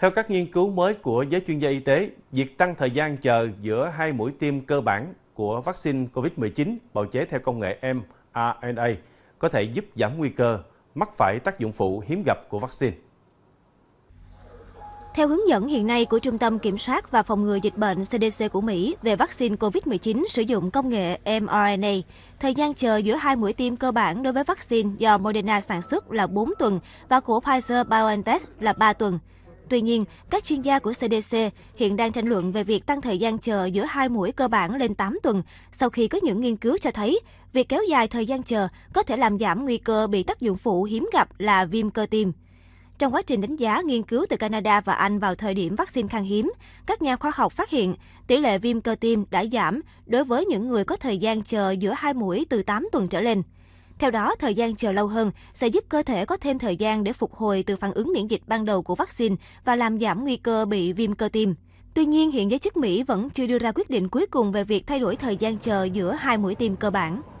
Theo các nghiên cứu mới của giới chuyên gia y tế, việc tăng thời gian chờ giữa hai mũi tiêm cơ bản của vaccine COVID-19 bào chế theo công nghệ mRNA có thể giúp giảm nguy cơ mắc phải tác dụng phụ hiếm gặp của vaccine. Theo hướng dẫn hiện nay của Trung tâm Kiểm soát và Phòng ngừa Dịch bệnh CDC của Mỹ về vaccine COVID-19 sử dụng công nghệ mRNA, thời gian chờ giữa hai mũi tiêm cơ bản đối với vaccine do Moderna sản xuất là 4 tuần và của Pfizer-BioNTech là 3 tuần. Tuy nhiên, các chuyên gia của CDC hiện đang tranh luận về việc tăng thời gian chờ giữa hai mũi cơ bản lên 8 tuần sau khi có những nghiên cứu cho thấy việc kéo dài thời gian chờ có thể làm giảm nguy cơ bị tác dụng phụ hiếm gặp là viêm cơ tim. Trong quá trình đánh giá nghiên cứu từ Canada và Anh vào thời điểm vaccine khan hiếm, các nhà khoa học phát hiện tỷ lệ viêm cơ tim đã giảm đối với những người có thời gian chờ giữa hai mũi từ 8 tuần trở lên. Theo đó, thời gian chờ lâu hơn sẽ giúp cơ thể có thêm thời gian để phục hồi từ phản ứng miễn dịch ban đầu của vaccine và làm giảm nguy cơ bị viêm cơ tim. Tuy nhiên, hiện giới chức Mỹ vẫn chưa đưa ra quyết định cuối cùng về việc thay đổi thời gian chờ giữa hai mũi tiêm cơ bản.